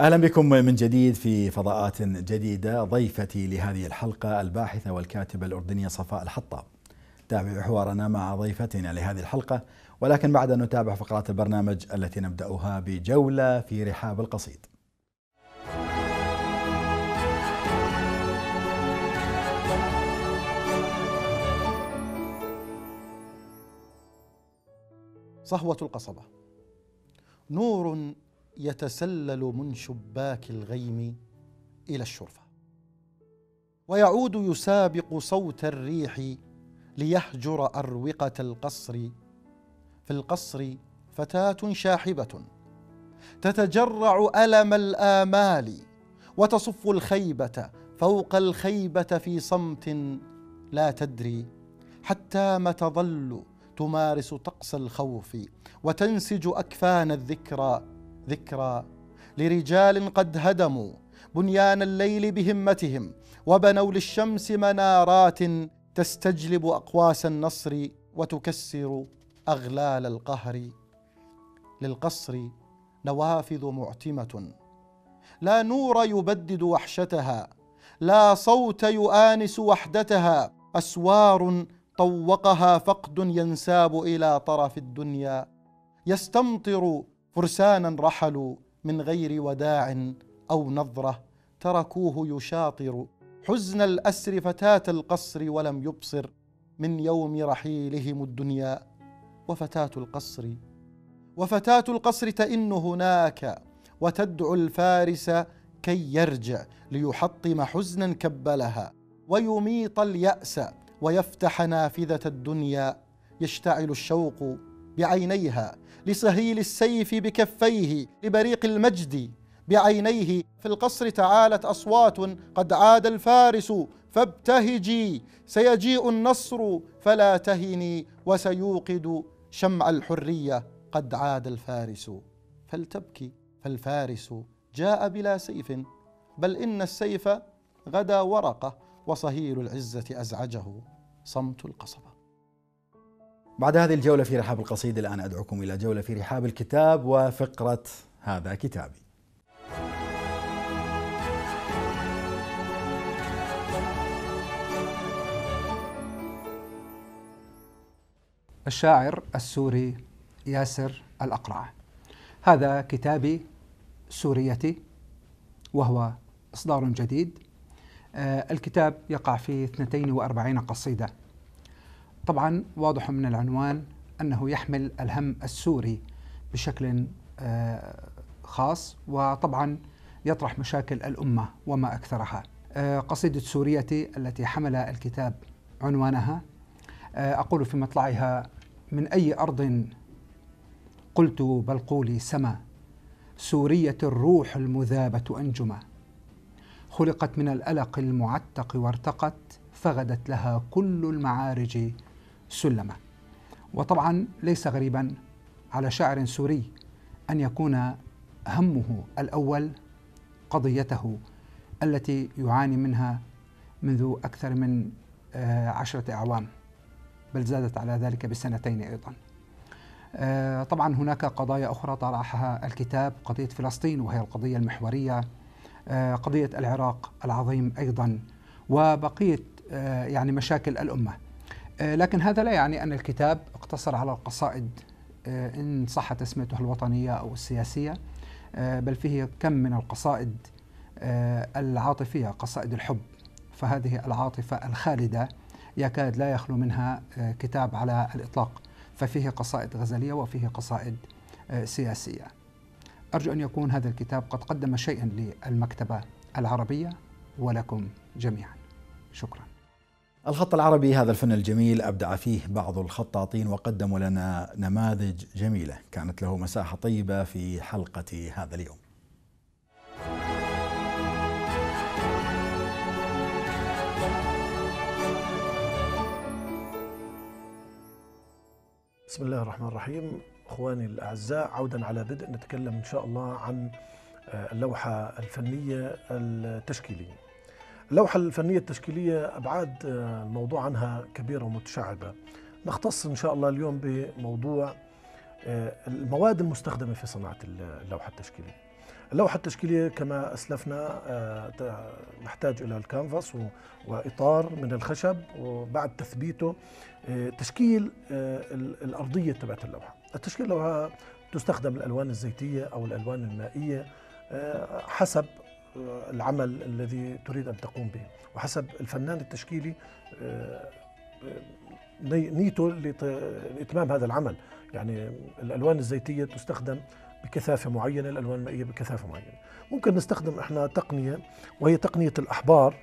اهلا بكم من جديد في فضاءات جديده ضيفتي لهذه الحلقه الباحثه والكاتبه الاردنيه صفاء الحطاب. تابع حوارنا مع ضيفتنا لهذه الحلقه ولكن بعد ان نتابع فقرات البرنامج التي نبداها بجوله في رحاب القصيد. صهوه القصبه نور يتسلل من شباك الغيم الى الشرفه ويعود يسابق صوت الريح ليهجر اروقه القصر في القصر فتاه شاحبه تتجرع الم الامال وتصف الخيبه فوق الخيبه في صمت لا تدري حتى ما تظل تمارس طقس الخوف وتنسج اكفان الذكرى ذكرى لرجال قد هدموا بنيان الليل بهمتهم وبنوا للشمس منارات تستجلب اقواس النصر وتكسر اغلال القهر للقصر نوافذ معتمه لا نور يبدد وحشتها لا صوت يؤانس وحدتها اسوار طوقها فقد ينساب الى طرف الدنيا يستمطر فرسانا رحلوا من غير وداع أو نظرة تركوه يشاطر حزن الأسر فتاة القصر ولم يبصر من يوم رحيلهم الدنيا وفتاة القصر وفتاة القصر تئن هناك وتدعو الفارس كي يرجع ليحطم حزنا كبلها ويميط اليأس ويفتح نافذة الدنيا يشتعل الشوق بعينيها لسهيل السيف بكفيه لبريق المجد بعينيه في القصر تعالت اصوات قد عاد الفارس فابتهجي سيجيء النصر فلا تهني وسيوقد شمع الحريه قد عاد الفارس فلتبكي فالفارس جاء بلا سيف بل ان السيف غدا ورقه وصهيل العزه ازعجه صمت القصبه بعد هذه الجولة في رحاب القصيدة الآن أدعوكم إلى جولة في رحاب الكتاب وفقرة هذا كتابي الشاعر السوري ياسر الأقرع هذا كتابي سوريتي وهو إصدار جديد آه، الكتاب يقع في 42 قصيدة طبعا واضح من العنوان انه يحمل الهم السوري بشكل آه، خاص وطبعا يطرح مشاكل الامه وما اكثرها. آه، قصيده سوريتي التي حمل الكتاب عنوانها آه، اقول في مطلعها من اي ارض قلت بل قولي سما سوريه الروح المذابه انجما خلقت من الالق المعتق وارتقت فغدت لها كل المعارج سلما وطبعا ليس غريبا على شاعر سوري ان يكون همه الاول قضيته التي يعاني منها منذ اكثر من آه، عشره اعوام بل زادت على ذلك بسنتين ايضا آه، طبعا هناك قضايا اخرى طرحها الكتاب قضيه فلسطين وهي القضيه المحوريه آه، قضيه العراق العظيم ايضا وبقيه يعني مشاكل الامه آه، لكن هذا لا يعني أن الكتاب اقتصر على القصائد آه، إن صح تسميتها الوطنية أو السياسية آه، بل فيه كم من القصائد العاطفية قصائد الحب فهذه العاطفة الخالدة يكاد لا يخلو منها كتاب على الإطلاق ففيه قصائد غزلية وفيه قصائد سياسية أرجو أن يكون هذا الكتاب قد قدم شيئا للمكتبة العربية ولكم جميعا شكرا الخط العربي هذا الفن الجميل ابدع فيه بعض الخطاطين وقدموا لنا نماذج جميله كانت له مساحه طيبه في حلقه هذا اليوم. بسم الله الرحمن الرحيم اخواني الاعزاء عودا على بدء نتكلم ان شاء الله عن آه، اللوحه الفنيه التشكيليه اللوحة الفنية التشكيلية أبعاد الموضوع آه، عنها كبيرة ومتشعبة نختص إن شاء الله اليوم بموضوع آه، المواد المستخدمة في صناعة اللوحة التشكيلية اللوحة التشكيلية كما أسلفنا نحتاج آه، إلى الكانفاس وإطار من الخشب وبعد تثبيته تشكيل الأرضية تبعت اللوحة التشكيل اللوحة تستخدم الألوان الزيتية أو الألوان المائية حسب العمل الذي تريد أن تقوم به وحسب الفنان التشكيلي آه، آه، نيته لإتمام هذا العمل يعني الألوان الزيتية تستخدم بكثافة معينة الألوان المائية بكثافة معينة ممكن نستخدم إحنا تقنية وهي تقنية الأحبار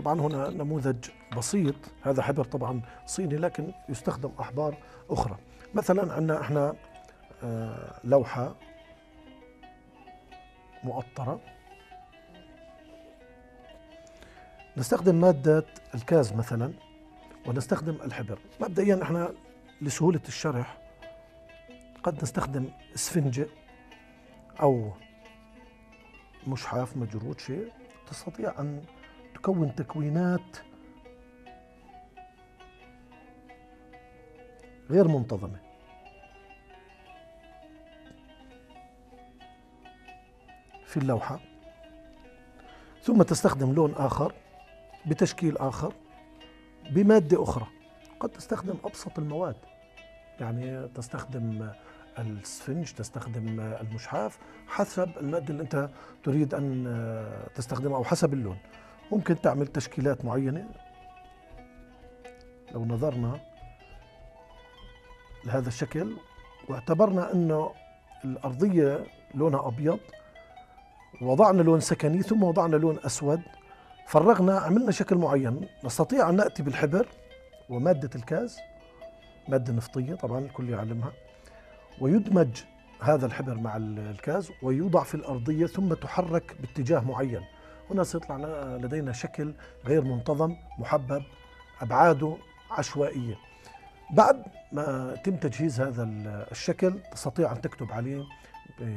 طبعا هنا نموذج بسيط هذا حبر طبعا صيني لكن يستخدم أحبار أخرى مثلا عندنا إحنا آه، لوحة مؤطرة نستخدم مادة الكاز مثلا ونستخدم الحبر مبدئيا احنا لسهولة الشرح قد نستخدم اسفنجة أو مشحاف مجرود شيء تستطيع أن تكون تكوينات غير منتظمة في اللوحة ثم تستخدم لون آخر بتشكيل آخر بمادة أخرى قد تستخدم أبسط المواد يعني تستخدم السفنج تستخدم المشحاف حسب المادة اللي أنت تريد أن تستخدمها أو حسب اللون ممكن تعمل تشكيلات معينة لو نظرنا لهذا الشكل واعتبرنا أنه الأرضية لونها أبيض وضعنا لون سكني ثم وضعنا لون أسود فرغنا عملنا شكل معين نستطيع أن نأتي بالحبر ومادة الكاز مادة نفطية طبعا الكل يعلمها ويدمج هذا الحبر مع الكاز ويوضع في الأرضية ثم تحرك باتجاه معين هنا سيطلع لدينا شكل غير منتظم محبب أبعاده عشوائية بعد ما تم تجهيز هذا الشكل تستطيع أن تكتب عليه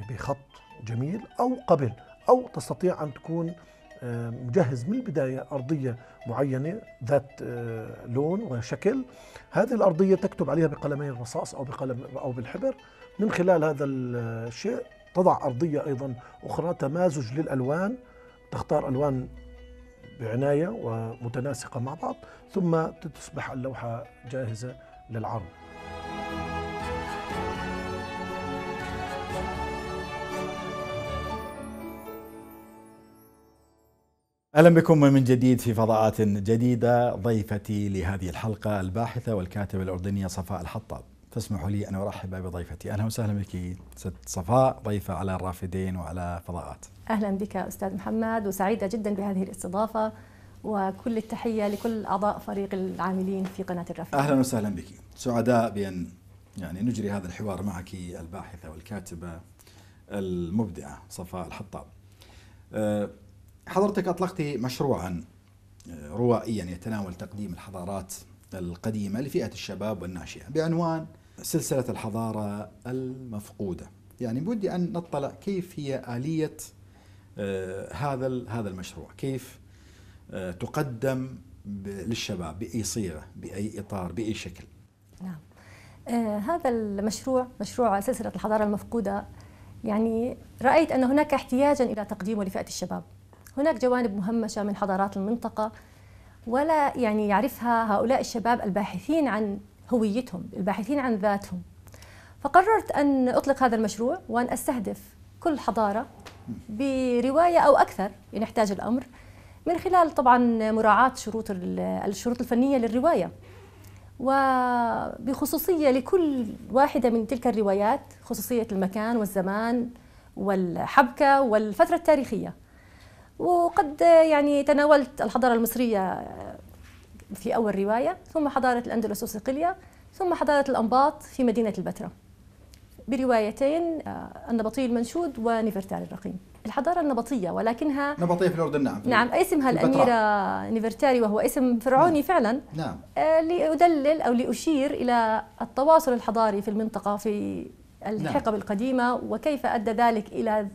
بخط جميل أو قبل أو تستطيع أن تكون آه، مجهز من البداية أرضية معينة ذات آه، لون وشكل هذه الأرضية تكتب عليها بقلمين الرصاص أو بقلم أو بالحبر من خلال هذا الشيء آه، تضع أرضية أيضا أخرى تمازج للألوان تختار ألوان بعناية ومتناسقة مع بعض ثم تصبح اللوحة جاهزة للعرض اهلا بكم من جديد في فضاءات جديده ضيفتي لهذه الحلقه الباحثه والكاتبه الاردنيه صفاء الحطاب تسمحوا لي ان ارحب بضيفتي اهلا وسهلا بك ست صفاء ضيفه على الرافدين وعلى فضاءات اهلا بك استاذ محمد وسعيده جدا بهذه الاستضافه وكل التحيه لكل اعضاء فريق العاملين في قناه الرافدين اهلا وسهلا بك سعداء بان يعني نجري هذا الحوار معك الباحثه والكاتبه المبدعه صفاء الحطاب أه حضرتك أطلقت مشروعا آه، روائيا يتناول تقديم الحضارات القديمة لفئة الشباب والناشئة بعنوان سلسلة الحضارة المفقودة يعني بودي أن نطلع كيف هي آلية آه، هذا هذا المشروع كيف آه، تقدم للشباب بأي صيغة بأي إطار بأي شكل نعم آه هذا المشروع مشروع سلسلة الحضارة المفقودة يعني رأيت أن هناك احتياجا إلى تقديمه لفئة الشباب هناك جوانب مهمشة من حضارات المنطقة ولا يعني يعرفها هؤلاء الشباب الباحثين عن هويتهم الباحثين عن ذاتهم فقررت أن أطلق هذا المشروع وأن أستهدف كل حضارة برواية أو أكثر إن احتاج الأمر من خلال طبعا مراعاة شروط الشروط الفنية للرواية وبخصوصية لكل واحدة من تلك الروايات خصوصية المكان والزمان والحبكة والفترة التاريخية وقد يعني تناولت الحضارة المصرية في أول رواية ثم حضارة الأندلس وصقلية ثم حضارة الأنباط في مدينة البتراء بروايتين النبطي آه، المنشود ونفرتال الرقيم الحضارة النبطية ولكنها نبطية في الأردن نعم نعم اسمها الأميرة نفرتاري وهو اسم فرعوني نعم. فعلا نعم آه، لأدلل أو لأشير إلى التواصل الحضاري في المنطقة في نعم. الحقب نعم. القديمة وكيف أدى ذلك إلى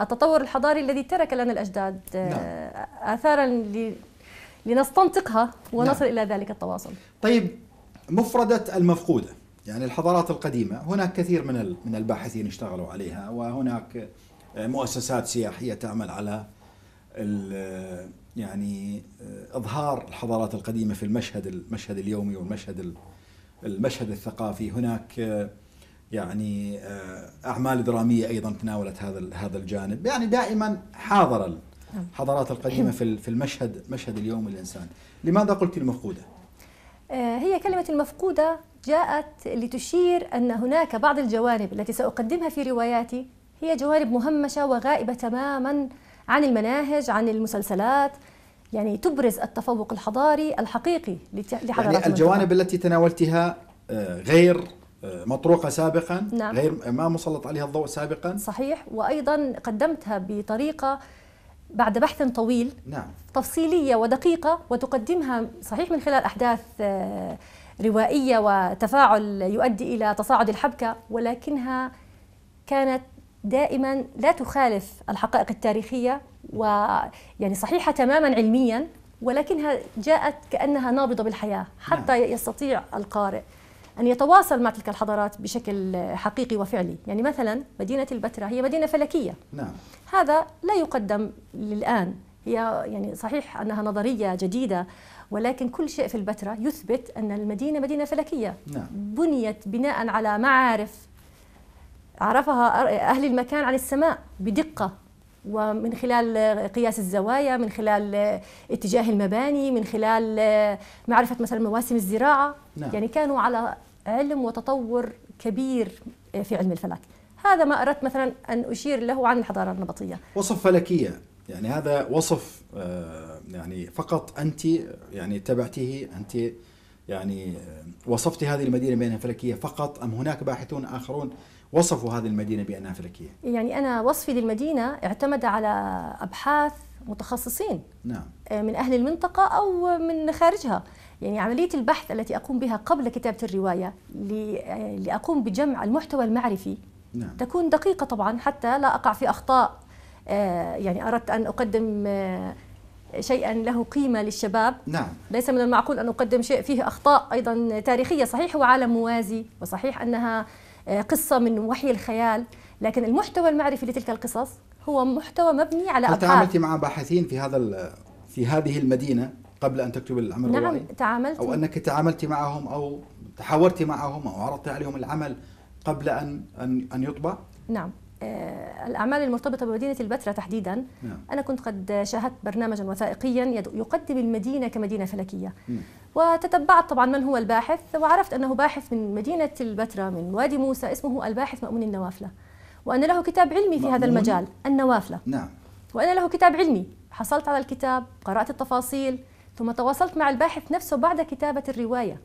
التطور الحضاري الذي ترك لنا الأجداد آه، نعم. آثارا لنستنطقها ونصل نعم. إلى ذلك التواصل طيب مفردة المفقودة يعني الحضارات القديمة هناك كثير من من الباحثين اشتغلوا عليها وهناك آه، مؤسسات سياحية تعمل على آه، يعني اظهار الحضارات القديمه في المشهد المشهد اليومي والمشهد المشهد الثقافي هناك يعني آه، اعمال دراميه ايضا تناولت هذا هذا الجانب يعني دائما حاضر الحضارات القديمه في في المشهد مشهد اليوم الانسان لماذا قلت المفقوده آه، هي كلمه المفقوده جاءت لتشير ان هناك بعض الجوانب التي ساقدمها في رواياتي هي جوانب مهمشه وغائبه تماما عن المناهج عن المسلسلات يعني تبرز التفوق الحضاري الحقيقي لحضارات يعني الجوانب التي تناولتها آه، غير آه، مطروقة سابقا نعم. غير ما مسلط عليها الضوء سابقا صحيح وأيضا قدمتها بطريقة بعد بحث طويل نعم. تفصيلية ودقيقة وتقدمها صحيح من خلال أحداث آه، روائية وتفاعل يؤدي إلى تصاعد الحبكة ولكنها كانت دائما لا تخالف الحقائق التاريخية ويعني صحيحة تماما علميا ولكنها جاءت كأنها نابضة بالحياة نعم. حتى نعم. يستطيع القارئ أن يتواصل مع تلك الحضارات بشكل حقيقي وفعلي يعني مثلا مدينة البتراء هي مدينة فلكية نعم. هذا لا يقدم للآن هي يعني صحيح أنها نظرية جديدة ولكن كل شيء في البتراء يثبت أن المدينة مدينة فلكية نعم. بنيت بناء على معارف عرفها أهل المكان عن السماء بدقة ومن خلال آه، قياس الزوايا من خلال آه، اتجاه المباني من خلال آه، معرفة مثلا مواسم الزراعة نعم. يعني كانوا على علم وتطور كبير في علم الفلك هذا ما أردت مثلا أن أشير له عن الحضارة النبطية وصف فلكية يعني هذا وصف يعني فقط أنت يعني تبعته أنت يعني وصفت هذه المدينة بأنها فلكية فقط أم هناك باحثون آخرون وصفوا هذه المدينة بأنها فلكية يعني أنا وصفي للمدينة اعتمد على أبحاث متخصصين نعم. آه، من أهل المنطقة أو من خارجها يعني عملية البحث التي أقوم بها قبل كتابة الرواية آه، لأقوم بجمع المحتوى المعرفي نعم. تكون دقيقة طبعا حتى لا أقع في أخطاء آه، يعني أردت أن أقدم شيئا له قيمة للشباب نعم. ليس من المعقول أن أقدم شيء فيه أخطاء أيضا تاريخية صحيح هو عالم موازي وصحيح أنها آه، قصه من وحي الخيال لكن المحتوى المعرفي لتلك القصص هو محتوى مبني على هل تعاملت مع باحثين في هذا في هذه المدينه قبل ان تكتب العمل نعم تعاملت او انك تعاملت معهم او تحاورت معهم او عرضت عليهم العمل قبل ان ان ان يطبع؟ نعم آه، الأعمال المرتبطة بمدينة البتراء تحديدا نعم. أنا كنت قد شاهدت برنامجا وثائقيا يقدم المدينة كمدينة فلكية وتتبعت طبعا من هو الباحث وعرفت أنه باحث من مدينة البتراء من وادي موسى اسمه الباحث مأمون النوافلة وأن له كتاب علمي في هذا المجال النوافلة نعم وأنا له كتاب علمي حصلت على الكتاب قرأت التفاصيل ثم تواصلت مع الباحث نفسه بعد كتابة الرواية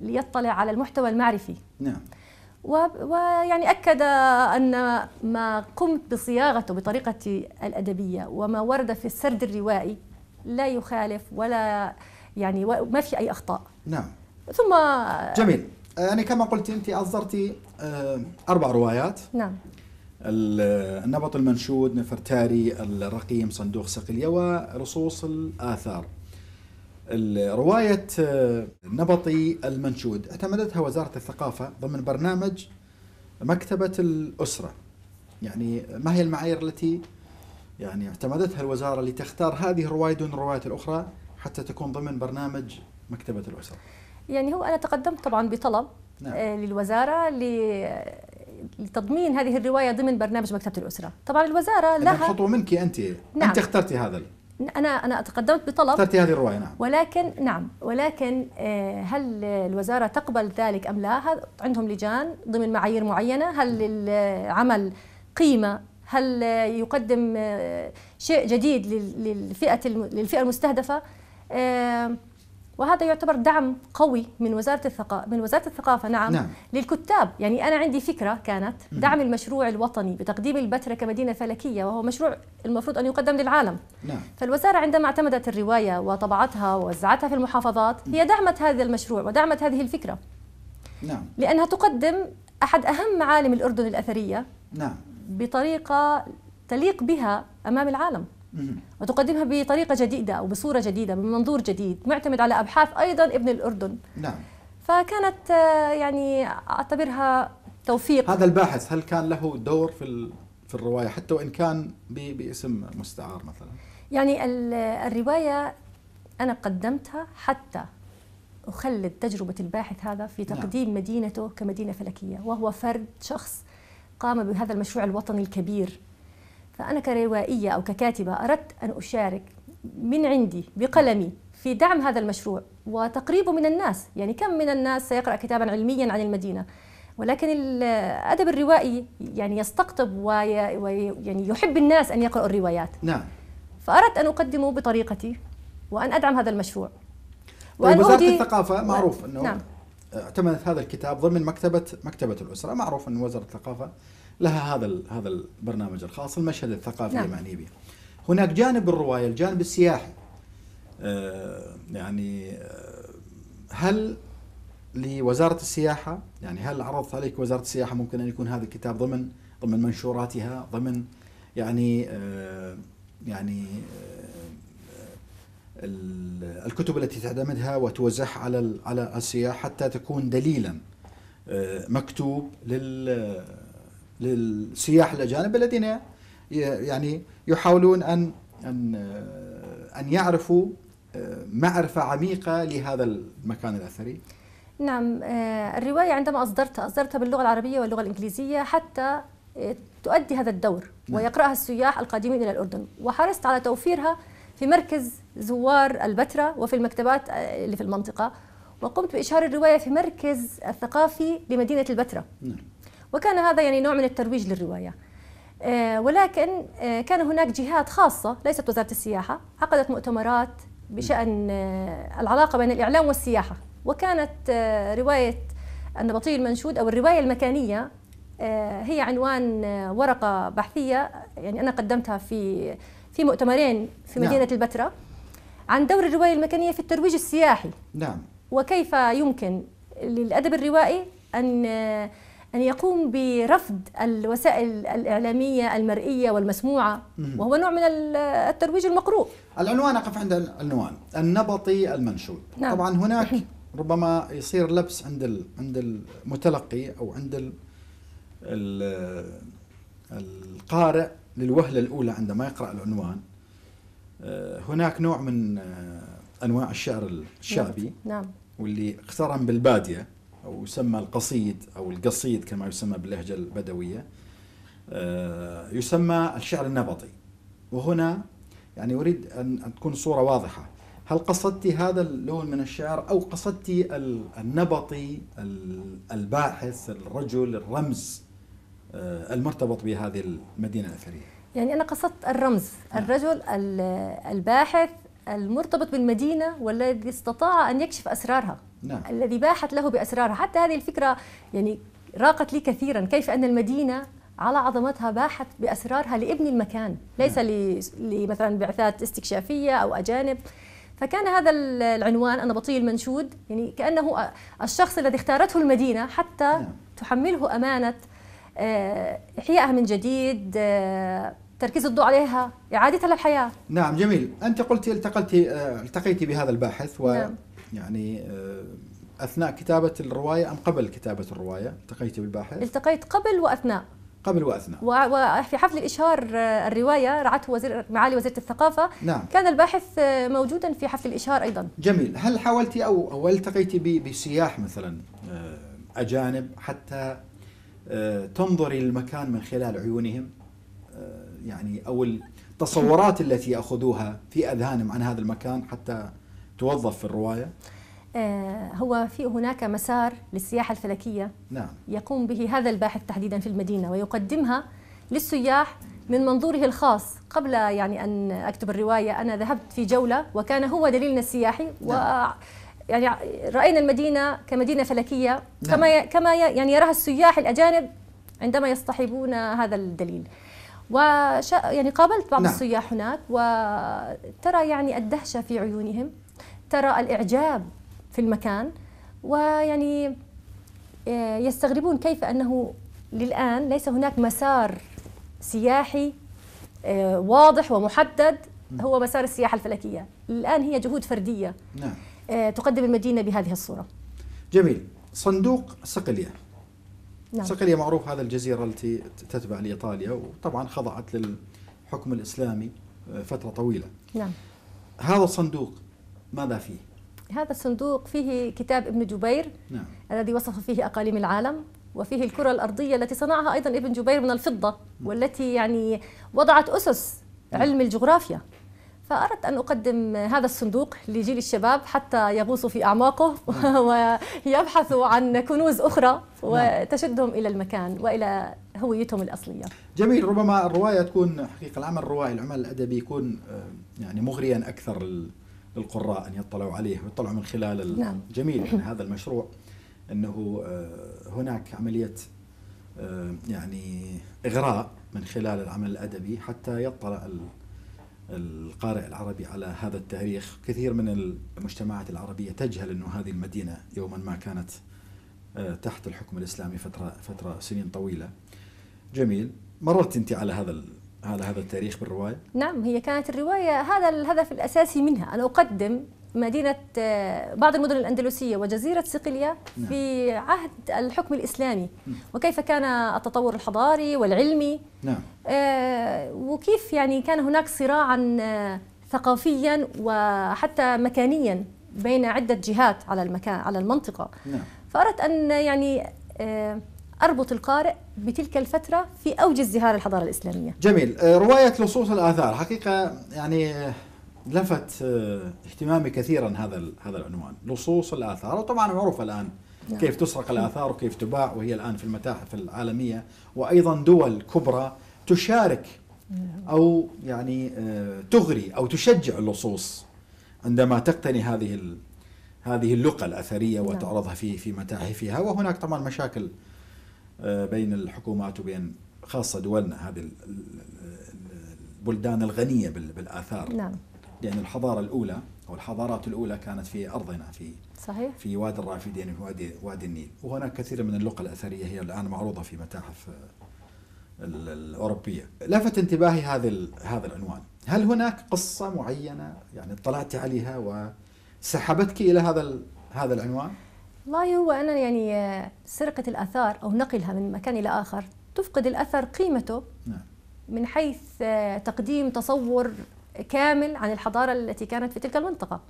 ليطلع على المحتوى المعرفي نعم ويعني أكد أن ما قمت بصياغته بطريقتي الأدبية وما ورد في السرد الروائي لا يخالف ولا يعني ما في اي اخطاء نعم ثم جميل آه، يعني كما قلت انت اصدرتي آه، اربع روايات نعم النبط المنشود نفرتاري الرقيم صندوق صقلية ورصوص الآثار رواية آه، نبطي المنشود اعتمدتها وزارة الثقافة ضمن برنامج مكتبة الأسرة يعني ما هي المعايير التي يعني اعتمدتها الوزارة لتختار هذه الرواية دون الروايات الأخرى حتى تكون ضمن برنامج مكتبة الأسرة يعني هو أنا تقدمت طبعا بطلب نعم. آه، للوزارة لتضمين هذه الرواية ضمن برنامج مكتبة الأسرة طبعا الوزارة لها خطوة منك أنت نعم. أنت اخترتي هذا أنا أنا تقدمت بطلب اخترتي هذه الرواية نعم ولكن نعم ولكن آه، هل الوزارة تقبل ذلك أم لا؟ عندهم لجان ضمن معايير معينة، هل نعم. العمل قيمة؟ هل يقدم آه، شيء جديد للفئة للفئة المستهدفة؟ وهذا يعتبر دعم قوي من وزاره الثقافه من وزاره الثقافه نعم, نعم للكتاب يعني انا عندي فكره كانت دعم المشروع الوطني بتقديم البتراء كمدينه فلكيه وهو مشروع المفروض ان يقدم للعالم نعم فالوزاره عندما اعتمدت الروايه وطبعتها ووزعتها في المحافظات هي دعمت هذا المشروع ودعمت هذه الفكره نعم لانها تقدم احد اهم معالم الاردن الاثريه نعم بطريقه تليق بها امام العالم وتقدمها بطريقه جديده او بصوره جديده بمنظور جديد معتمد على ابحاث ايضا ابن الاردن نعم فكانت آه، يعني اعتبرها توفيق هذا الباحث هل كان له دور في في الروايه حتى وان كان باسم مستعار مثلا يعني الروايه انا قدمتها حتى أخلد تجربة الباحث هذا في نعم. تقديم نعم. مدينته كمدينة فلكية وهو فرد شخص قام بهذا المشروع الوطني الكبير فأنا كروائية أو ككاتبة أردت أن أشارك من عندي بقلمي في دعم هذا المشروع وتقريبه من الناس يعني كم من الناس سيقرأ كتابا علميا عن المدينة ولكن الأدب الروائي يعني يستقطب ويعني يحب الناس أن يقرأوا الروايات نعم فأردت أن أقدمه بطريقتي وأن أدعم هذا المشروع طيب، وأن وزارة الثقافة نعم. معروف أنه نعم. اعتمدت هذا الكتاب ضمن مكتبة مكتبة الأسرة معروف أن وزارة الثقافة لها هذا هذا البرنامج الخاص المشهد الثقافي نعم. المعني به هناك جانب الروايه الجانب السياحي آه، يعني آه، هل لوزاره السياحه يعني هل عرضت عليك وزاره السياحه ممكن ان يكون هذا الكتاب ضمن ضمن منشوراتها ضمن يعني آه، يعني الكتب التي تعتمدها وتوزعها على على السياح حتى تكون دليلا مكتوب لل للسياح الاجانب الذين يعني يحاولون ان ان ان يعرفوا آه، معرفه عميقه لهذا المكان الاثري. نعم آه، الروايه عندما اصدرتها اصدرتها باللغه العربيه واللغه الانجليزيه حتى آه، تؤدي هذا الدور نعم. ويقراها السياح القادمين الى الاردن وحرصت على توفيرها في مركز زوار البتراء وفي المكتبات اللي في المنطقه وقمت بإشهار الرواية في مركز الثقافي لمدينة البتراء نعم. وكان هذا يعني نوع من الترويج للرواية آه، ولكن آه، كان هناك جهات خاصة ليست وزارة السياحة عقدت مؤتمرات بشأن آه، العلاقة بين الإعلام والسياحة وكانت رواية النبطي المنشود أو الرواية المكانية هي عنوان ورقة بحثية يعني أنا قدمتها في في مؤتمرين في نعم. مدينة نعم. البتراء عن دور الرواية المكانية في الترويج السياحي نعم وكيف يمكن للأدب الروائي أن أن يقوم برفض الوسائل الإعلامية المرئية والمسموعة وهو نوع من الترويج المقروء العنوان أقف عند العنوان النبطي المنشود نعم. طبعا هناك ربما يصير لبس عند عند المتلقي أو عند القارئ للوهلة الأولى عندما يقرأ العنوان آه، هناك نوع من آه، أنواع الشعر الشعبي نعم. واللي اقترن بالبادية أو يسمى القصيد أو القصيد كما يسمى باللهجة البدوية آه، يسمى الشعر النبطي وهنا يعني أريد أن تكون صورة واضحة هل قصدت هذا اللون من الشعر أو قصدت النبطي الباحث الرجل الرمز آه، المرتبط بهذه المدينة الأثرية يعني أنا قصدت الرمز الرجل الباحث المرتبط بالمدينة والذي استطاع أن يكشف أسرارها نعم. الذي باحت له بأسرارها حتى هذه الفكرة يعني راقت لي كثيرا كيف أن المدينة على عظمتها باحت بأسرارها لابن المكان ليس نعم. لمثلا بعثات استكشافية أو أجانب فكان هذا العنوان النبطي المنشود يعني كأنه الشخص الذي اختارته المدينة حتى نعم. تحمله أمانة آه، إحيائها من جديد آه، تركيز الضوء عليها إعادتها للحياة نعم جميل أنت قلت التقلت آه، التقيت بهذا الباحث و نعم. يعني آه، أثناء كتابة الرواية أم قبل كتابة الرواية التقيت بالباحث التقيت قبل وأثناء قبل واثناء وفي حفل اشهار آه، الروايه رعته وزير معالي وزيره الثقافه نعم. كان الباحث موجودا في حفل الاشهار ايضا جميل هل حاولت او او التقيت بسياح مثلا اجانب حتى تنظري للمكان من خلال عيونهم يعني او التصورات التي ياخذوها في اذهانهم عن هذا المكان حتى توظف في الروايه؟ آه، هو في هناك مسار للسياحه الفلكيه نعم يقوم به هذا الباحث تحديدا في المدينه ويقدمها للسياح من منظوره الخاص قبل يعني ان اكتب الروايه انا ذهبت في جوله وكان هو دليلنا السياحي نعم. و يعني راينا المدينه كمدينه فلكيه نعم. كما كما يعني يراها السياح الاجانب عندما يصطحبون هذا الدليل وش يعني قابلت بعض نعم. السياح هناك وترى يعني الدهشة في عيونهم ترى الإعجاب في المكان ويعني آه، يستغربون كيف أنه للآن ليس هناك مسار سياحي آه، واضح ومحدد هو مسار السياحة الفلكية الآن هي جهود فردية نعم. آه، تقدم المدينة بهذه الصورة جميل صندوق صقلية نعم. صقلية معروف هذا الجزيرة التي تتبع لإيطاليا وطبعا خضعت للحكم الإسلامي آه، فترة طويلة نعم هذا الصندوق ماذا فيه؟ هذا الصندوق فيه كتاب ابن جبير نعم. الذي وصف فيه أقاليم العالم وفيه الكرة الأرضية التي صنعها أيضا ابن جبير من الفضة نعم. والتي يعني وضعت أسس علم الجغرافيا فأردت أن أقدم هذا الصندوق لجيل الشباب حتى يغوصوا في أعماقه نعم. ويبحثوا عن كنوز أخرى نعم. وتشدهم إلى المكان وإلى هويتهم الأصلية جميل ربما الرواية تكون حقيقة العمل الروائي العمل الأدبي يكون آه، يعني مغريا أكثر للقراء أن يطلعوا عليه ويطلعوا من خلال نعم. جميل يعني هذا المشروع أنه آه، هناك عملية آه، يعني إغراء من خلال العمل الأدبي حتى يطلع القارئ العربي على هذا التاريخ كثير من المجتمعات العربية تجهل أن هذه المدينة يوما ما كانت آه، تحت الحكم الإسلامي فترة, فترة سنين طويلة جميل مررت أنت على هذا على هذا التاريخ بالرواية؟ نعم هي كانت الرواية هذا الهدف الأساسي منها أن أقدم مدينة آه، بعض المدن الأندلسية وجزيرة صقلية نعم. في عهد الحكم الإسلامي وكيف كان التطور الحضاري والعلمي نعم. آه، وكيف يعني كان هناك صراعا آه، ثقافيا وحتى مكانيا بين عدة جهات على المكان على المنطقة نعم. فأردت أن يعني أربط القارئ بتلك الفترة في أوج ازدهار الحضارة الإسلامية جميل رواية لصوص الآثار حقيقة يعني لفت آه، اهتمامي كثيرا هذا هذا العنوان لصوص الاثار وطبعا معروف الان نعم. كيف تسرق الاثار وكيف تباع وهي الان في المتاحف العالميه وايضا دول كبرى تشارك نعم. او يعني آه، تغري او تشجع اللصوص عندما تقتني هذه هذه اللقى الاثريه نعم. وتعرضها في في متاحفها وهناك طبعا مشاكل آه، بين الحكومات وبين خاصه دولنا هذه البلدان الغنيه بالاثار نعم لأن الحضارة الأولى أو الحضارات الأولى كانت في أرضنا في صحيح في وادي الرافدين في وادي وادي النيل وهناك كثير من اللقى الأثرية هي الآن معروضة في متاحف آه، الأوروبية لفت انتباهي هذا هذا العنوان هل هناك قصة معينة يعني اطلعت عليها وسحبتك إلى هذا هذا العنوان؟ والله هو أنا يعني آه، سرقة الآثار أو نقلها من مكان إلى آخر تفقد الأثر قيمته نعم. من حيث آه، تقديم تصور كامل عن الحضارة التي كانت في تلك المنطقة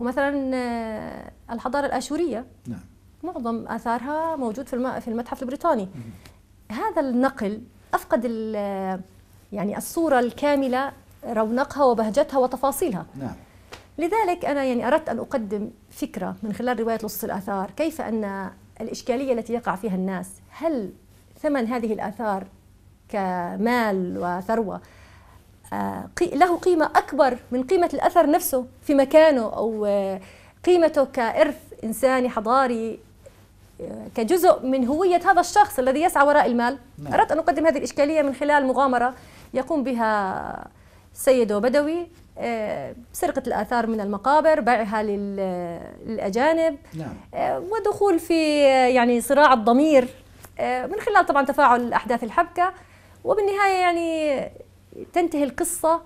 ومثلا آه، الحضارة الآشورية نعم. معظم آثارها موجود في المتحف البريطاني هذا النقل أفقد يعني الصورة الكاملة رونقها وبهجتها وتفاصيلها نعم. لذلك أنا يعني أردت أن أقدم فكرة من خلال رواية لص الآثار كيف أن الإشكالية التي يقع فيها الناس هل ثمن هذه الآثار كمال وثروة آه، له قيمة أكبر من قيمة الأثر نفسه في مكانه أو آه، قيمته كإرث إنساني حضاري آه، كجزء من هوية هذا الشخص الذي يسعى وراء المال نعم. أردت أن أقدم هذه الإشكالية من خلال مغامرة يقوم بها سيد وبدوي سرقة الآثار من المقابر بيعها للأجانب نعم. ودخول في يعني صراع الضمير من خلال طبعا تفاعل أحداث الحبكة وبالنهاية يعني تنتهي القصة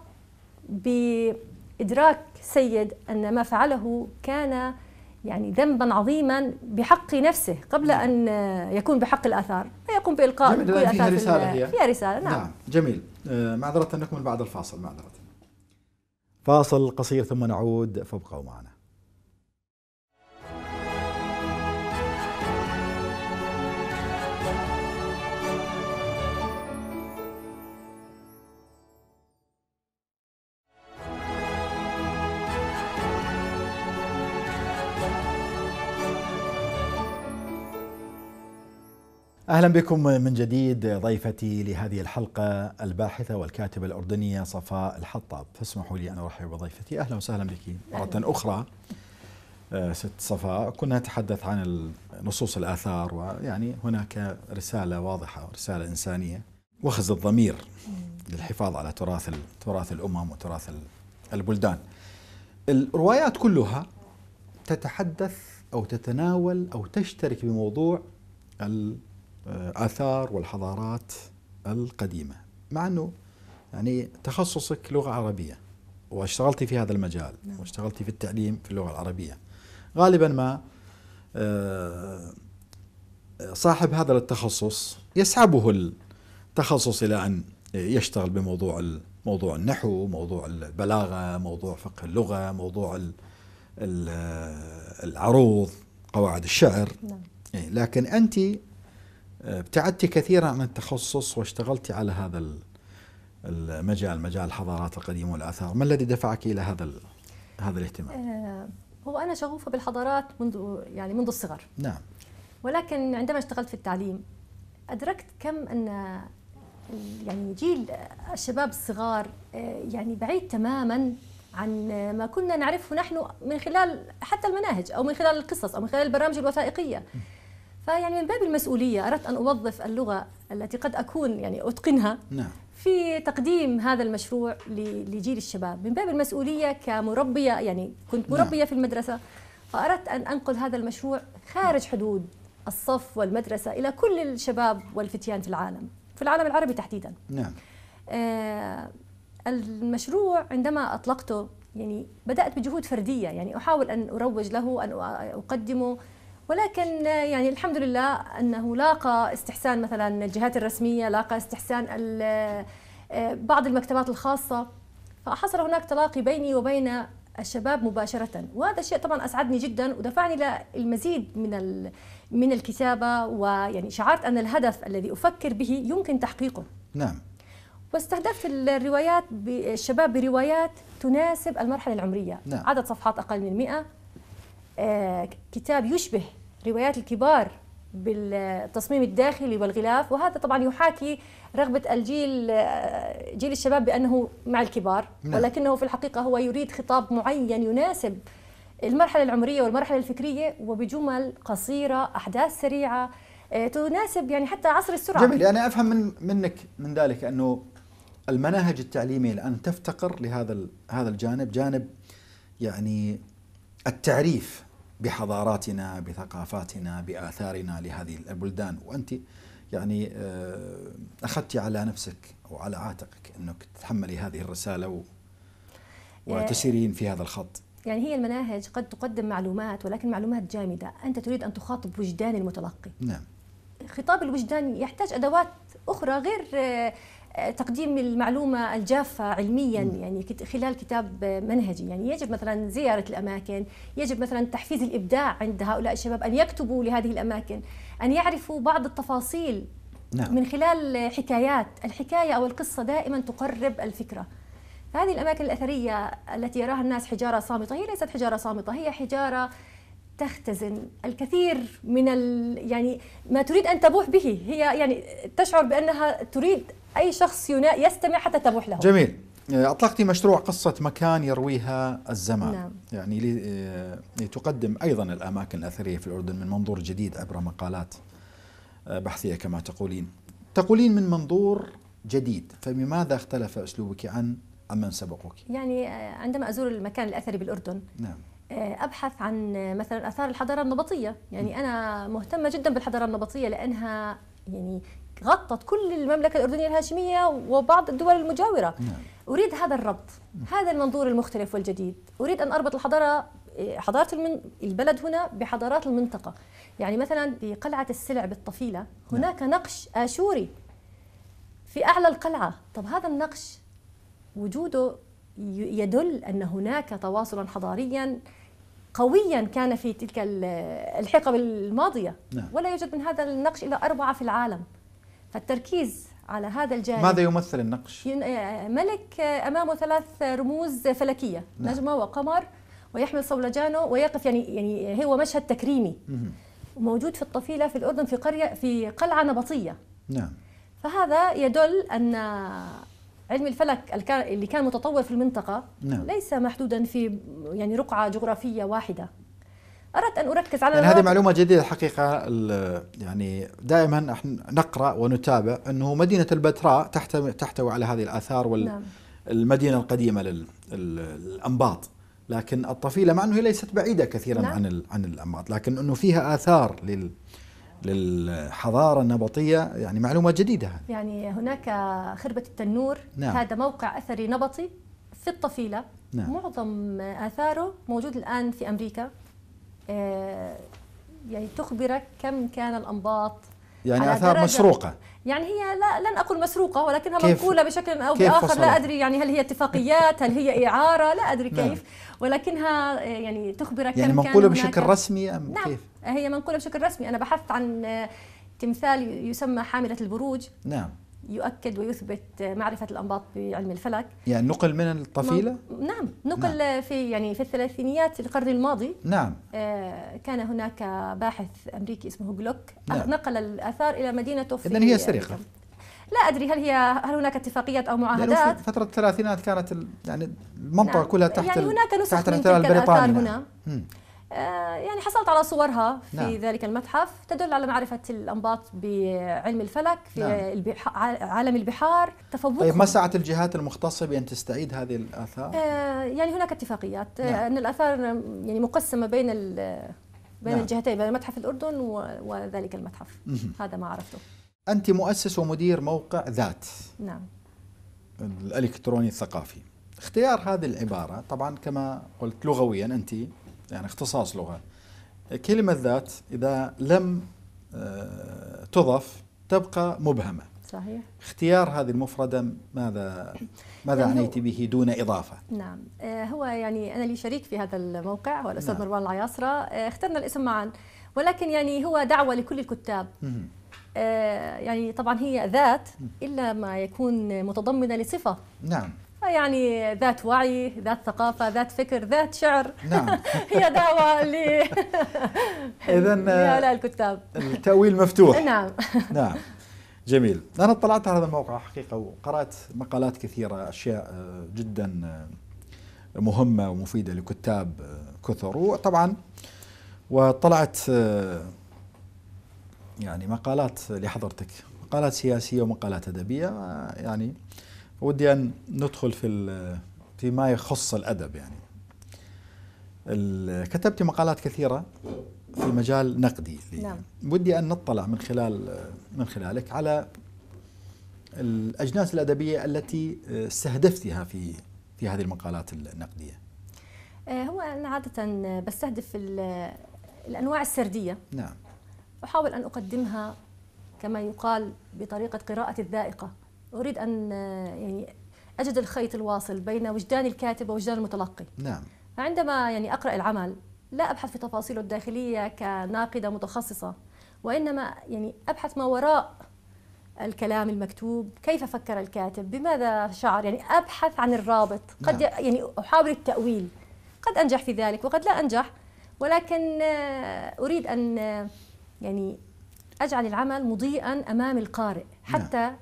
بإدراك سيد أن ما فعله كان يعني ذنبا عظيما بحق نفسه قبل نعم. أن يكون بحق الآثار فيقوم بإلقاء كل فيها آثار رسالة هي. فيها رسالة نعم, نعم. جميل آه، معذرة نكمل بعد الفاصل معذرة فاصل قصير ثم نعود فابقوا معنا اهلا بكم من جديد ضيفتي لهذه الحلقه الباحثه والكاتبه الاردنيه صفاء الحطاب، فاسمحوا لي ان ارحب بضيفتي، اهلا وسهلا بك مره اخرى. آه، ست صفاء كنا نتحدث عن نصوص الاثار ويعني هناك رساله واضحه رساله انسانيه وخز الضمير للحفاظ على تراث تراث الامم وتراث البلدان. الروايات كلها تتحدث او تتناول او تشترك بموضوع آه، آثار والحضارات القديمة مع أنه يعني تخصصك لغة عربية واشتغلتي في هذا المجال نعم. واشتغلتي في التعليم في اللغة العربية غالبا ما آه، صاحب هذا التخصص يسحبه التخصص إلى أن يشتغل بموضوع موضوع النحو موضوع البلاغة موضوع فقه اللغة موضوع آه، العروض قواعد الشعر نعم. إيه، لكن أنت ابتعدت كثيرا عن التخصص واشتغلت على هذا المجال مجال الحضارات القديمة والآثار ما الذي دفعك إلى هذا هذا الاهتمام؟ آه، هو أنا شغوفة بالحضارات منذ يعني منذ الصغر نعم ولكن عندما اشتغلت في التعليم أدركت كم أن يعني جيل الشباب الصغار آه، يعني بعيد تماما عن ما كنا نعرفه نحن من خلال حتى المناهج أو من خلال القصص أو من خلال البرامج الوثائقية فيعني من باب المسؤولية أردت أن أوظف اللغة التي قد أكون يعني أتقنها نعم. في تقديم هذا المشروع لجيل الشباب من باب المسؤولية كمربية يعني كنت نعم. مربية نعم. في المدرسة فأردت أن أنقل هذا المشروع خارج حدود الصف والمدرسة إلى كل الشباب والفتيان في العالم في العالم العربي تحديدا نعم آه المشروع عندما أطلقته يعني بدأت بجهود فردية يعني أحاول أن أروج له أن أقدمه ولكن يعني الحمد لله انه لاقى استحسان مثلا الجهات الرسميه لاقى استحسان آه، بعض المكتبات الخاصه فحصل هناك تلاقي بيني وبين الشباب مباشرة وهذا الشيء طبعا أسعدني جدا ودفعني للمزيد من من الكتابة ويعني شعرت أن الهدف الذي أفكر به يمكن تحقيقه نعم واستهدفت الروايات الشباب بروايات تناسب المرحلة العمرية نعم. عدد صفحات أقل من 100 آه، كتاب يشبه روايات الكبار بالتصميم الداخلي والغلاف وهذا طبعا يحاكي رغبة الجيل آه، جيل الشباب بأنه مع الكبار نعم. ولكنه في الحقيقة هو يريد خطاب معين يناسب المرحلة العمرية والمرحلة الفكرية وبجمل قصيرة أحداث سريعة آه، تناسب يعني حتى عصر السرعة جميل أنا يعني أفهم من منك من ذلك أنه المناهج التعليمية الآن تفتقر لهذا هذا الجانب جانب يعني التعريف بحضاراتنا بثقافاتنا بآثارنا لهذه البلدان وأنت يعني آه، أخذت على نفسك أو على عاتقك أنك تتحملي هذه الرسالة و آه، وتسيرين في هذا الخط يعني هي المناهج قد تقدم معلومات ولكن معلومات جامدة أنت تريد أن تخاطب وجدان المتلقي نعم خطاب الوجدان يحتاج أدوات أخرى غير آه، تقديم المعلومة الجافة علميا يعني خلال كتاب منهجي يعني يجب مثلا زيارة الأماكن يجب مثلا تحفيز الإبداع عند هؤلاء الشباب أن يكتبوا لهذه الأماكن أن يعرفوا بعض التفاصيل نعم. من خلال حكايات الحكاية أو القصة دائما تقرب الفكرة هذه الأماكن الأثرية التي يراها الناس حجارة صامتة هي ليست حجارة صامتة هي حجارة تختزن الكثير من ال... يعني ما تريد أن تبوح به هي يعني تشعر بأنها تريد اي شخص يستمع حتى تروح له جميل آه، اطلقتي مشروع قصه مكان يرويها الزمان نعم. يعني آه، لتقدم ايضا الاماكن الاثريه في الاردن من منظور جديد عبر مقالات آه، بحثيه كما تقولين تقولين من منظور جديد فبماذا اختلف اسلوبك عن من سبقك يعني عندما ازور المكان الاثري بالاردن نعم ابحث عن مثلا اثار الحضاره النبطيه يعني انا مهتمه جدا بالحضاره النبطيه لانها يعني غطت كل المملكة الأردنية الهاشمية وبعض الدول المجاورة نعم. أريد هذا الربط هذا المنظور المختلف والجديد أريد أن أربط الحضارة إيه، حضارة البلد هنا بحضارات المنطقة يعني مثلا في قلعة السلع بالطفيلة نعم. هناك نعم. نقش آشوري في أعلى القلعة طب هذا النقش وجوده يدل أن هناك تواصلا حضاريا قويا كان في تلك الحقب الماضية نعم. ولا يوجد من هذا النقش إلا أربعة في العالم فالتركيز على هذا الجانب ماذا يمثل النقش؟ آه، آه، ملك آه، امامه ثلاث رموز فلكيه نعم. نجمه وقمر ويحمل صولجانه ويقف يعني يعني هو مشهد تكريمي موجود في الطفيله في الاردن في قريه في قلعه نبطيه نعم فهذا يدل ان علم الفلك اللي كان متطور في المنطقه نعم. ليس محدودا في يعني رقعه جغرافيه واحده اردت ان اركز على يعني هذه معلومه جديده حقيقه يعني دائما نقرا ونتابع انه مدينه البتراء تحتوي, تحتوي على هذه الاثار والمدينه نعم. القديمه للانباط لكن الطفيله مع انه هي ليست بعيده كثيرا نعم. عن عن الانباط لكن انه فيها اثار لل للحضارة النبطية يعني معلومة جديدة يعني هناك خربة التنور نعم. هذا موقع أثري نبطي في الطفيلة نعم. معظم آثاره موجود الآن في أمريكا آه، يعني تخبرك كم كان الأنباط يعني اثار مسروقه يعني هي لا لن اقول مسروقه ولكنها منقوله بشكل او باخر لا ادري يعني هل هي اتفاقيات هل هي اعاره لا ادري نعم. كيف نعم. ولكنها آه، يعني تخبرك يعني منقوله بشكل رسمي ام نعم كيف؟ هي منقوله بشكل رسمي انا بحثت عن آه، تمثال يسمى حامله البروج نعم يؤكد ويثبت معرفة الأنباط بعلم الفلك يعني نقل من الطفيلة؟ نعم نقل نعم. في يعني في الثلاثينيات القرن الماضي نعم آه، كان هناك باحث أمريكي اسمه جلوك نعم. نقل الآثار إلى مدينة في إذن هي سرقة لا ادري هل هي هل هناك اتفاقيات او معاهدات في فتره الثلاثينات كانت يعني المنطقه نعم. كلها يعني تحت يعني هناك نسخ تحت تلك البريطاني نعم. هنا. نعم. آه، يعني حصلت على صورها في نعم. ذلك المتحف تدل على معرفة الأنباط بعلم الفلك في نعم. عالم البحار تفوق طيب ما سعت الجهات المختصة بأن تستعيد هذه الآثار؟ آه يعني هناك اتفاقيات آه، نعم. أن الآثار يعني مقسمة بين بين نعم. الجهتين بين متحف الأردن وذلك المتحف مه. هذا ما عرفته أنت مؤسس ومدير موقع ذات نعم الإلكتروني الثقافي اختيار هذه العبارة طبعا كما قلت لغويا أنت يعني اختصاص لغة كلمة ذات إذا لم آه، تضف تبقى مبهمة صحيح اختيار هذه المفردة ماذا ماذا عنيت به دون إضافة نعم آه، هو يعني أنا لي شريك في هذا الموقع هو الأستاذ نعم. مروان العياصرة آه، اخترنا الاسم معا ولكن يعني هو دعوة لكل الكتاب يعني طبعا هي ذات إلا ما يكون متضمنة لصفة نعم يعني ذات وعي ذات ثقافة ذات فكر ذات شعر نعم هي دعوة ل إذن الكتاب التأويل مفتوح نعم نعم جميل أنا اطلعت على هذا الموقع حقيقة وقرأت مقالات كثيرة أشياء آه، جدا آه، مهمة ومفيدة لكتاب آه، كثر وطبعا وطلعت يعني مقالات لحضرتك مقالات سياسية ومقالات أدبية يعني ودي أن ندخل في فيما يخص الأدب يعني كتبت مقالات كثيرة في مجال نقدي نعم. ودي أن نطلع من خلال من خلالك على الأجناس الأدبية التي استهدفتها في في هذه المقالات النقدية آه، هو أنا عادة بستهدف الأنواع السردية نعم أحاول أن أقدمها كما يقال بطريقة قراءة الذائقة أريد أن يعني أجد الخيط الواصل بين وجدان الكاتب ووجدان المتلقي نعم فعندما يعني أقرأ العمل لا أبحث في تفاصيله الداخلية كناقدة متخصصة وإنما يعني أبحث ما وراء الكلام المكتوب كيف فكر الكاتب بماذا شعر يعني أبحث عن الرابط نعم. قد نعم. يعني أحاول التأويل قد أنجح في ذلك وقد لا أنجح ولكن آه، أريد أن آه، يعني أجعل العمل مضيئا أمام القارئ نعم. حتى نعم.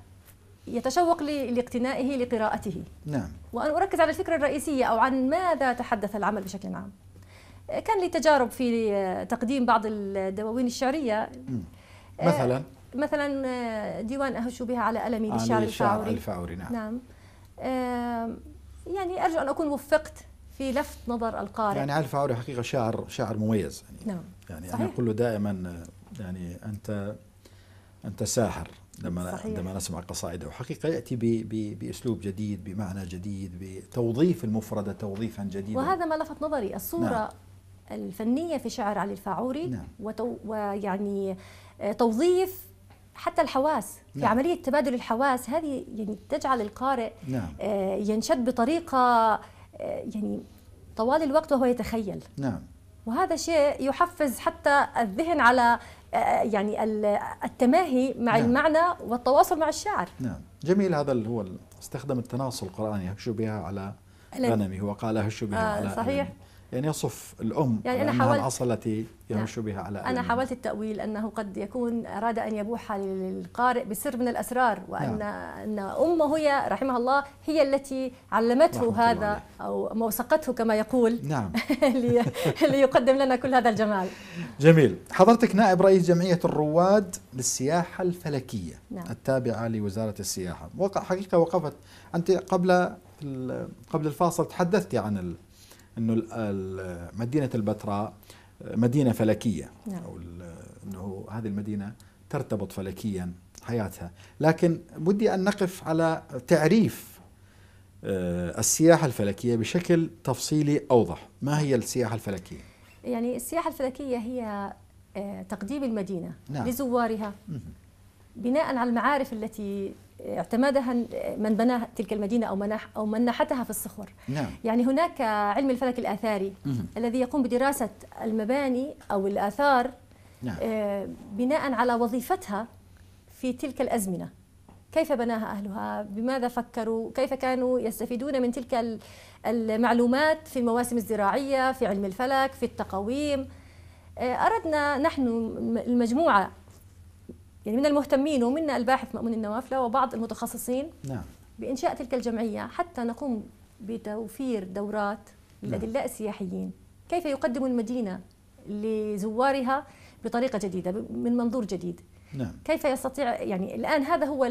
يتشوق لاقتنائه لقراءته نعم وأن أركز على الفكرة الرئيسية أو عن ماذا تحدث العمل بشكل عام كان لي تجارب في تقديم بعض الدواوين الشعرية آه، مثلا مثلا آه، ديوان أهش بها على ألمي للشعر الفعوري, الفعوري نعم نعم آه، يعني أرجو أن أكون وفقت في لفت نظر القارئ يعني علي الفاعوري حقيقة شاعر شاعر مميز يعني نعم يعني صحيح. أنا أقول له دائما يعني أنت أنت ساحر لما عندما نسمع قصائده وحقيقه ياتي ب ب باسلوب جديد بمعنى جديد بتوظيف المفرده توظيفا جديدا وهذا ما لفت نظري الصوره نعم. الفنيه في شعر علي الفاعوري نعم. وتو ويعني آه، توظيف حتى الحواس نعم. في عمليه تبادل الحواس هذه يعني تجعل القارئ نعم. آه، ينشد بطريقه آه، يعني طوال الوقت وهو يتخيل نعم وهذا شيء يحفز حتى الذهن على آه، آه، يعني التماهي مع نعم. المعنى والتواصل مع الشاعر نعم جميل هذا اللي هو استخدم التناصل القرآني هشوا بها على غنمي هو قال هشوا بها آه على صحيح غنمي. يعني يصف الأم يعني أنا حاولت العصا التي يرش بها على أنا حاولت التأويل أنه قد يكون أراد أن يبوح للقارئ بسر من الأسرار وأن نعم. أن أمه هي رحمها الله هي التي علمته هذا أو موسقته كما يقول نعم ليقدم لنا كل هذا الجمال جميل حضرتك نائب رئيس جمعية الرواد للسياحة الفلكية نعم. التابعة لوزارة السياحة وقع حقيقة وقفت أنت قبل قبل الفاصل تحدثتي عن انه مدينه البتراء مدينه فلكيه نعم. او انه هذه المدينه ترتبط فلكيا حياتها لكن بدي ان نقف على تعريف آه، السياحه الفلكيه بشكل تفصيلي اوضح ما هي السياحه الفلكيه يعني السياحه الفلكيه هي آه، تقديم المدينه نعم. لزوارها مه. بناء على المعارف التي اعتمادها من بنى تلك المدينة أو منح أو من نحتها في الصخور نعم. يعني هناك علم الفلك الآثاري مم. الذي يقوم بدراسة المباني أو الآثار نعم. آه، بناء على وظيفتها في تلك الأزمنة كيف بناها أهلها بماذا فكروا كيف كانوا يستفيدون من تلك المعلومات في المواسم الزراعية في علم الفلك في التقويم آه، أردنا نحن المجموعة يعني من المهتمين ومنا الباحث مأمون النوافلة وبعض المتخصصين نعم. بإنشاء تلك الجمعية حتى نقوم بتوفير دورات للأدلاء نعم. السياحيين كيف يقدم المدينة لزوارها بطريقة جديدة من منظور جديد نعم. كيف يستطيع يعني الآن هذا هو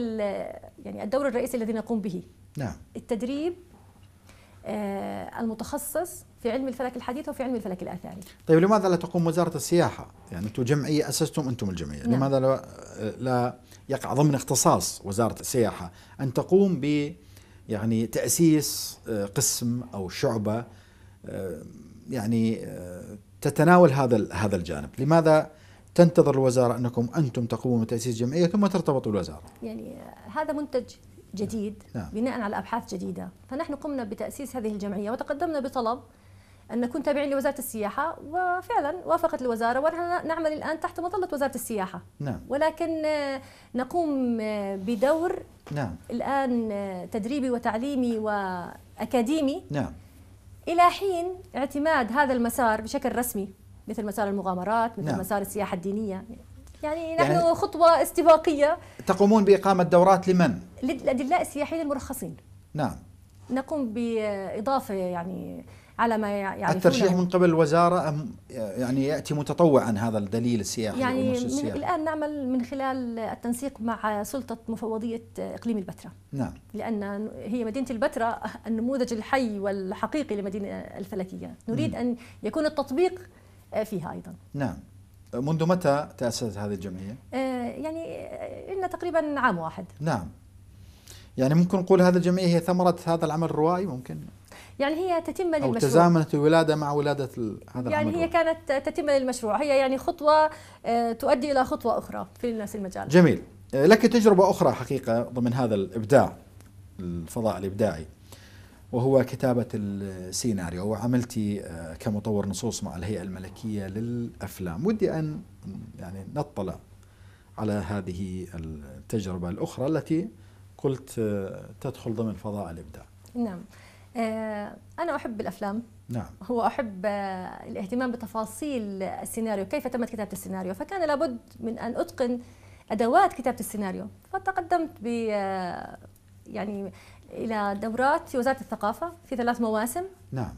يعني الدور الرئيسي الذي نقوم به نعم. التدريب آه، المتخصص في علم الفلك الحديث وفي علم الفلك الاثري. طيب لماذا لا تقوم وزاره السياحه؟ يعني انتم جمعيه اسستم انتم الجمعيه، نعم. لماذا لا, لا يقع ضمن اختصاص وزاره السياحه ان تقوم ب يعني تاسيس آه، قسم او شعبه آه، يعني آه، تتناول هذا هذا الجانب، لماذا تنتظر الوزاره انكم انتم تقوموا بتاسيس جمعيه ثم ترتبطوا الوزاره؟ يعني هذا منتج جديد نعم. نعم. بناء على ابحاث جديده، فنحن قمنا بتاسيس هذه الجمعيه وتقدمنا بطلب أن نكون تابعين لوزاره السياحه وفعلا وافقت الوزاره ونحن نعمل الان تحت مظله وزاره السياحه نعم. ولكن آه، نقوم آه، بدور نعم. الان آه، تدريبي وتعليمي واكاديمي نعم. الى حين اعتماد هذا المسار بشكل رسمي مثل مسار المغامرات مثل نعم. مسار السياحه الدينيه يعني, يعني نحن يعني خطوه استباقيه تقومون باقامه دورات لمن للادلاء السياحيين المرخصين نعم نقوم باضافه يعني على ما يعني الترشيح من قبل الوزارة أم يعني يأتي متطوعا هذا الدليل السياحي يعني السياحي. الآن نعمل من خلال التنسيق مع سلطة مفوضية إقليم البتراء نعم لأن هي مدينة البتراء النموذج الحي والحقيقي لمدينة الفلكية نريد م. أن يكون التطبيق فيها أيضا نعم منذ متى تأسست هذه الجمعية؟ آه، يعني إن تقريبا عام واحد نعم يعني ممكن نقول هذه الجمعية هي ثمرة هذا العمل الروائي ممكن؟ يعني هي تتمة للمشروع تزامنت الولادة مع ولادة هذا يعني هي كانت تتمة للمشروع هي يعني خطوة آه، تؤدي إلى خطوة أخرى في نفس المجال جميل آه، لك تجربة أخرى حقيقة ضمن هذا الإبداع الفضاء الإبداعي وهو كتابة السيناريو وعملتي آه، كمطور نصوص مع الهيئة الملكية للأفلام ودي أن يعني نطلع على هذه التجربة الأخرى التي قلت تدخل ضمن فضاء الإبداع نعم آه، أنا أحب الأفلام نعم هو أحب آه، الاهتمام بتفاصيل السيناريو كيف تمت كتابة السيناريو فكان لابد من أن أتقن أدوات كتابة السيناريو فتقدمت ب آه، يعني إلى دورات في وزارة الثقافة في ثلاث مواسم نعم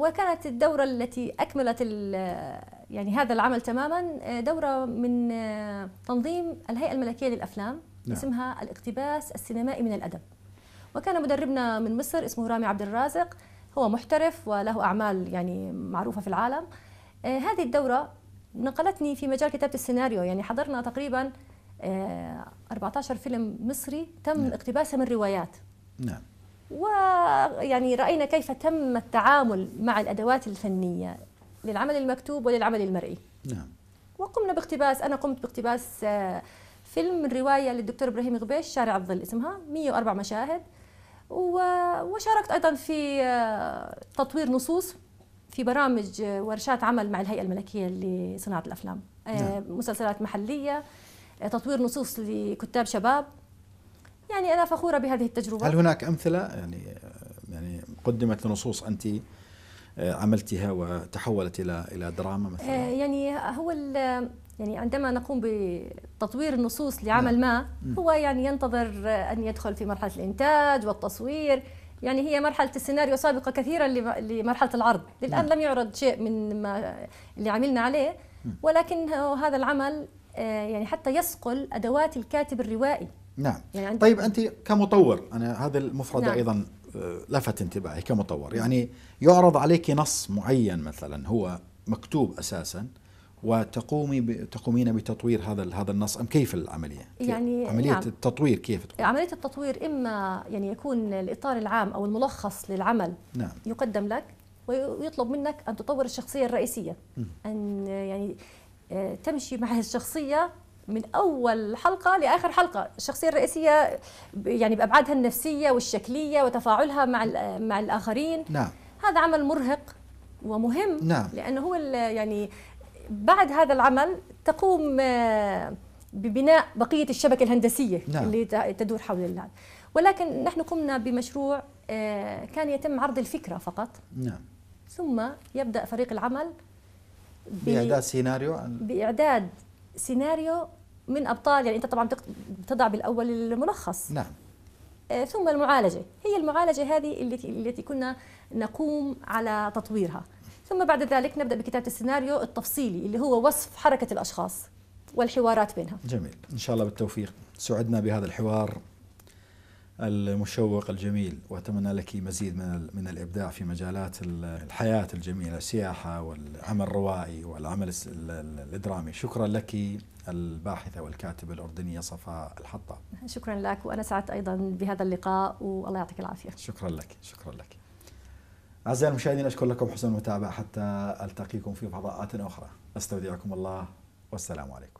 وكانت الدورة التي أكملت يعني هذا العمل تماما دورة من تنظيم الهيئة الملكية للأفلام نعم. اسمها الاقتباس السينمائي من الأدب وكان مدربنا من مصر اسمه رامي عبد الرازق هو محترف وله أعمال يعني معروفة في العالم آه، هذه الدورة نقلتني في مجال كتابة السيناريو يعني حضرنا تقريبا 14 آه، فيلم مصري تم نعم. اقتباسه من روايات نعم ويعني رأينا كيف تم التعامل مع الأدوات الفنية للعمل المكتوب وللعمل المرئي نعم وقمنا باقتباس أنا قمت باقتباس آه، فيلم من رواية للدكتور إبراهيم غبيش شارع الظل اسمها 104 مشاهد وشاركت ايضا في آه، تطوير نصوص في برامج آه، ورشات عمل مع الهيئه الملكيه لصناعه الافلام آه، نعم. مسلسلات محليه تطوير نصوص لكتاب شباب يعني انا فخوره بهذه التجربه هل هناك امثله يعني يعني قدمت لنصوص انت عملتها وتحولت الى الى دراما مثلا يعني هو يعني عندما نقوم بتطوير النصوص لعمل نعم. ما هو يعني ينتظر أن يدخل في مرحلة الإنتاج والتصوير يعني هي مرحلة السيناريو سابقة كثيرا لمرحلة العرض الآن نعم. لم يعرض شيء من ما اللي عملنا عليه ولكن هذا العمل آه، يعني حتى يصقل أدوات الكاتب الروائي نعم يعني طيب أنت كمطور أنا هذا المفردة نعم. أيضا آه، لفت انتباهي كمطور يعني يعرض عليك نص معين مثلا هو مكتوب أساسا وتقومي ب... تقومين بتطوير هذا هذا النص ام كيف العمليه؟ كيف يعني عمليه نعم. التطوير كيف تقوم؟ عمليه التطوير اما يعني يكون الاطار العام او الملخص للعمل نعم. يقدم لك ويطلب منك ان تطور الشخصيه الرئيسيه م. ان يعني آه، تمشي مع الشخصيه من اول حلقه لاخر حلقه الشخصيه الرئيسيه يعني بابعادها النفسيه والشكليه وتفاعلها مع مع الاخرين نعم. هذا عمل مرهق ومهم نعم. لانه هو يعني بعد هذا العمل تقوم آه، ببناء بقية الشبكة الهندسية نعم. اللي تدور حول هذا ولكن نحن قمنا بمشروع آه، كان يتم عرض الفكرة فقط نعم. ثم يبدأ فريق العمل بإعداد سيناريو بإعداد سيناريو من أبطال يعني أنت طبعا تضع بالأول الملخص نعم آه، ثم المعالجة هي المعالجة هذه التي كنا نقوم على تطويرها ثم بعد ذلك نبدا بكتابه السيناريو التفصيلي اللي هو وصف حركه الاشخاص والحوارات بينها جميل ان شاء الله بالتوفيق سعدنا بهذا الحوار المشوق الجميل واتمنى لك مزيد من من الابداع في مجالات الحياه الجميله السياحه والعمل الروائي والعمل الدرامي شكرا لك الباحثه والكاتبه الاردنيه صفاء الحطاب شكرا لك وانا سعدت ايضا بهذا اللقاء والله يعطيك العافيه شكرا لك شكرا لك أعزائي المشاهدين أشكر لكم حسن المتابعة حتى ألتقيكم في فضاءات أخرى أستودعكم الله والسلام عليكم